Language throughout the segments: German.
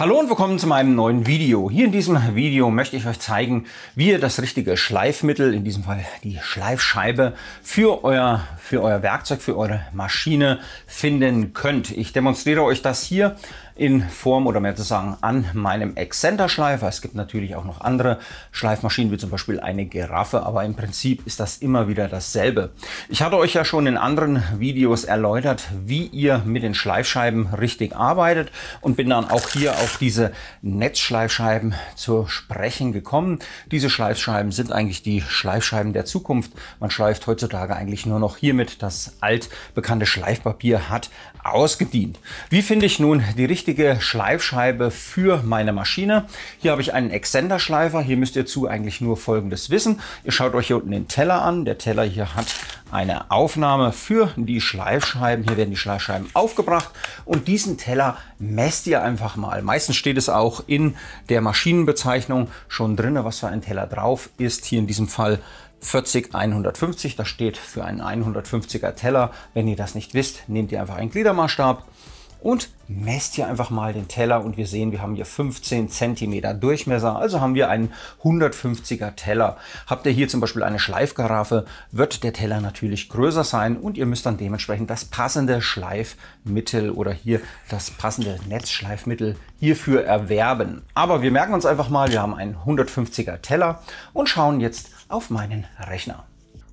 Hallo und willkommen zu meinem neuen Video. Hier in diesem Video möchte ich euch zeigen, wie ihr das richtige Schleifmittel, in diesem Fall die Schleifscheibe, für euer, für euer Werkzeug, für eure Maschine finden könnt. Ich demonstriere euch das hier in Form oder mehr zu sagen an meinem Exzenterschleifer. Es gibt natürlich auch noch andere Schleifmaschinen, wie zum Beispiel eine Giraffe, aber im Prinzip ist das immer wieder dasselbe. Ich hatte euch ja schon in anderen Videos erläutert, wie ihr mit den Schleifscheiben richtig arbeitet und bin dann auch hier auf auf diese Netzschleifscheiben zu sprechen gekommen. Diese Schleifscheiben sind eigentlich die Schleifscheiben der Zukunft. Man schleift heutzutage eigentlich nur noch hiermit. Das altbekannte Schleifpapier hat ausgedient. Wie finde ich nun die richtige Schleifscheibe für meine Maschine? Hier habe ich einen Exzenderschleifer. Hier müsst ihr zu eigentlich nur Folgendes wissen. Ihr schaut euch hier unten den Teller an. Der Teller hier hat eine Aufnahme für die Schleifscheiben. Hier werden die Schleifscheiben aufgebracht und diesen Teller messt ihr einfach mal. Meistens steht es auch in der Maschinenbezeichnung schon drin, was für ein Teller drauf ist. Hier in diesem Fall 40 150, das steht für einen 150er Teller. Wenn ihr das nicht wisst, nehmt ihr einfach einen Gliedermaßstab und messt hier einfach mal den Teller und wir sehen, wir haben hier 15 cm Durchmesser, also haben wir einen 150er Teller. Habt ihr hier zum Beispiel eine Schleifgaraffe, wird der Teller natürlich größer sein und ihr müsst dann dementsprechend das passende Schleifmittel oder hier das passende Netzschleifmittel hierfür erwerben. Aber wir merken uns einfach mal, wir haben einen 150er Teller und schauen jetzt auf meinen Rechner.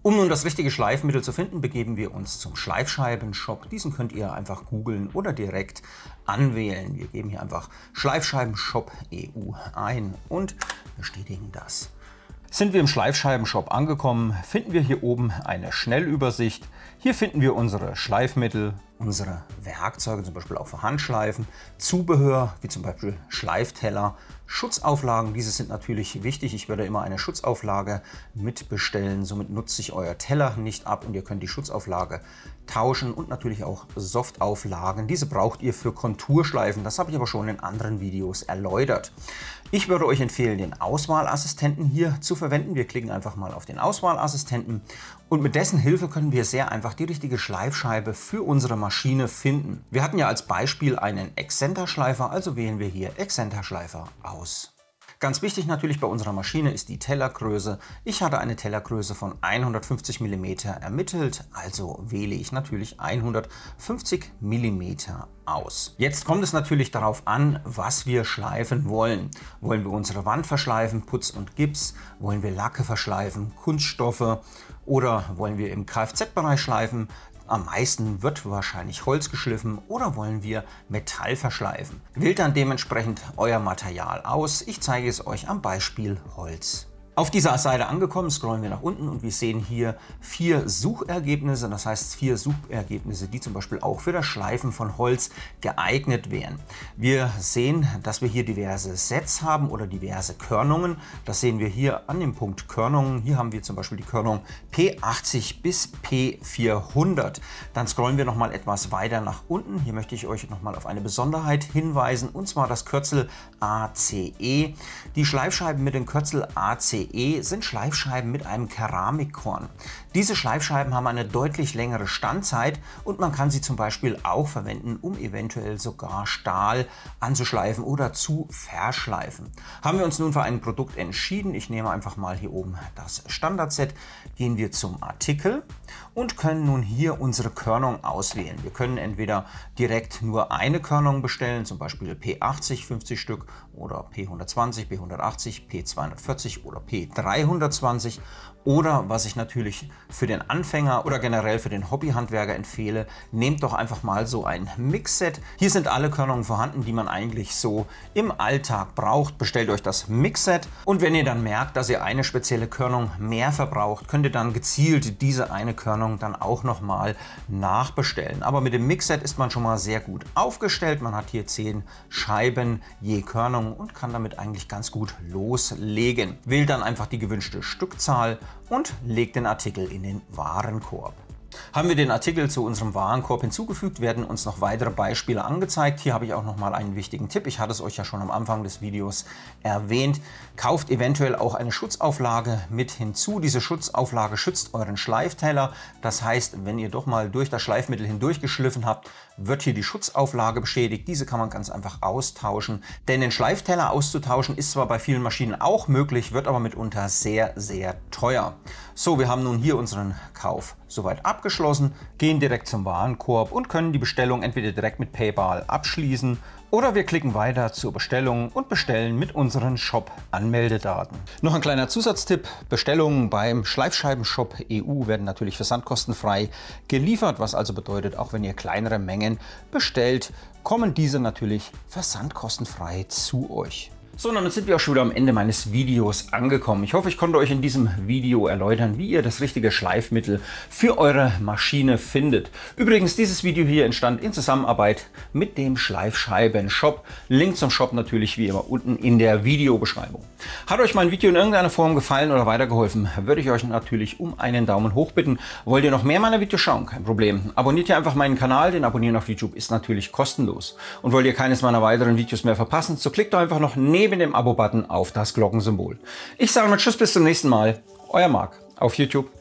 Um nun das richtige Schleifmittel zu finden, begeben wir uns zum Schleifscheibenshop. Diesen könnt ihr einfach googeln oder direkt anwählen. Wir geben hier einfach Schleifscheibenshop EU ein und bestätigen das. Sind wir im Schleifscheibenshop angekommen, finden wir hier oben eine Schnellübersicht. Hier finden wir unsere Schleifmittel, unsere Werkzeuge, zum Beispiel auch für Handschleifen, Zubehör, wie zum Beispiel Schleifteller, Schutzauflagen. Diese sind natürlich wichtig. Ich werde immer eine Schutzauflage mitbestellen. Somit nutze ich euer Teller nicht ab und ihr könnt die Schutzauflage tauschen und natürlich auch Softauflagen. Diese braucht ihr für Konturschleifen. Das habe ich aber schon in anderen Videos erläutert. Ich würde euch empfehlen, den Auswahlassistenten hier zu verwenden. Wir klicken einfach mal auf den Auswahlassistenten und mit dessen Hilfe können wir sehr einfach die richtige Schleifscheibe für unsere Maschine finden. Wir hatten ja als Beispiel einen Exzenterschleifer, also wählen wir hier Exzenterschleifer aus. Ganz wichtig natürlich bei unserer Maschine ist die Tellergröße. Ich hatte eine Tellergröße von 150 mm ermittelt, also wähle ich natürlich 150 mm aus. Jetzt kommt es natürlich darauf an, was wir schleifen wollen. Wollen wir unsere Wand verschleifen, Putz und Gips? Wollen wir Lacke verschleifen, Kunststoffe? Oder wollen wir im Kfz-Bereich schleifen? Am meisten wird wahrscheinlich Holz geschliffen oder wollen wir Metall verschleifen. Wählt dann dementsprechend euer Material aus. Ich zeige es euch am Beispiel Holz. Auf dieser Seite angekommen, scrollen wir nach unten und wir sehen hier vier Suchergebnisse, das heißt vier Suchergebnisse, die zum Beispiel auch für das Schleifen von Holz geeignet wären. Wir sehen, dass wir hier diverse Sets haben oder diverse Körnungen. Das sehen wir hier an dem Punkt Körnungen. Hier haben wir zum Beispiel die Körnung P80 bis P400. Dann scrollen wir nochmal etwas weiter nach unten. Hier möchte ich euch nochmal auf eine Besonderheit hinweisen und zwar das Kürzel ACE. Die Schleifscheiben mit dem Kürzel ACE SE sind Schleifscheiben mit einem Keramikkorn. Diese Schleifscheiben haben eine deutlich längere Standzeit und man kann sie zum Beispiel auch verwenden, um eventuell sogar Stahl anzuschleifen oder zu verschleifen. Haben wir uns nun für ein Produkt entschieden, ich nehme einfach mal hier oben das Standardset, gehen wir zum Artikel und können nun hier unsere Körnung auswählen. Wir können entweder direkt nur eine Körnung bestellen, zum Beispiel P80 50 Stück oder P120, P180, P240 oder P320 oder was ich natürlich für den Anfänger oder generell für den Hobbyhandwerker empfehle, nehmt doch einfach mal so ein Mixset. Hier sind alle Körnungen vorhanden, die man eigentlich so im Alltag braucht. Bestellt euch das Mixset und wenn ihr dann merkt, dass ihr eine spezielle Körnung mehr verbraucht, könnt ihr dann gezielt diese eine Körnung Körnung dann auch nochmal nachbestellen. Aber mit dem Mixset ist man schon mal sehr gut aufgestellt. Man hat hier 10 Scheiben je Körnung und kann damit eigentlich ganz gut loslegen. Wählt dann einfach die gewünschte Stückzahl und legt den Artikel in den Warenkorb. Haben wir den Artikel zu unserem Warenkorb hinzugefügt, werden uns noch weitere Beispiele angezeigt. Hier habe ich auch noch mal einen wichtigen Tipp. Ich hatte es euch ja schon am Anfang des Videos erwähnt. Kauft eventuell auch eine Schutzauflage mit hinzu. Diese Schutzauflage schützt euren Schleifteller. Das heißt, wenn ihr doch mal durch das Schleifmittel hindurch geschliffen habt, wird hier die Schutzauflage beschädigt. Diese kann man ganz einfach austauschen. Denn den Schleifteller auszutauschen ist zwar bei vielen Maschinen auch möglich, wird aber mitunter sehr, sehr teuer. So, wir haben nun hier unseren Kauf soweit abgeschlossen, gehen direkt zum Warenkorb und können die Bestellung entweder direkt mit PayPal abschließen oder wir klicken weiter zur Bestellung und bestellen mit unseren Shop-Anmeldedaten. Noch ein kleiner Zusatztipp. Bestellungen beim Schleifscheibenshop EU werden natürlich versandkostenfrei geliefert, was also bedeutet, auch wenn ihr kleinere Mengen bestellt, kommen diese natürlich versandkostenfrei zu euch. So, dann sind wir auch schon wieder am Ende meines Videos angekommen. Ich hoffe, ich konnte euch in diesem Video erläutern, wie ihr das richtige Schleifmittel für eure Maschine findet. Übrigens, dieses Video hier entstand in Zusammenarbeit mit dem Schleifscheiben-Shop. Link zum Shop natürlich wie immer unten in der Videobeschreibung. Hat euch mein Video in irgendeiner Form gefallen oder weitergeholfen, würde ich euch natürlich um einen Daumen hoch bitten. Wollt ihr noch mehr meiner Videos schauen? Kein Problem. Abonniert hier einfach meinen Kanal, den Abonnieren auf YouTube ist natürlich kostenlos. Und wollt ihr keines meiner weiteren Videos mehr verpassen, so klickt doch einfach noch neben neben dem Abo-Button auf das Glockensymbol. Ich sage mal Tschüss bis zum nächsten Mal. Euer Marc auf YouTube.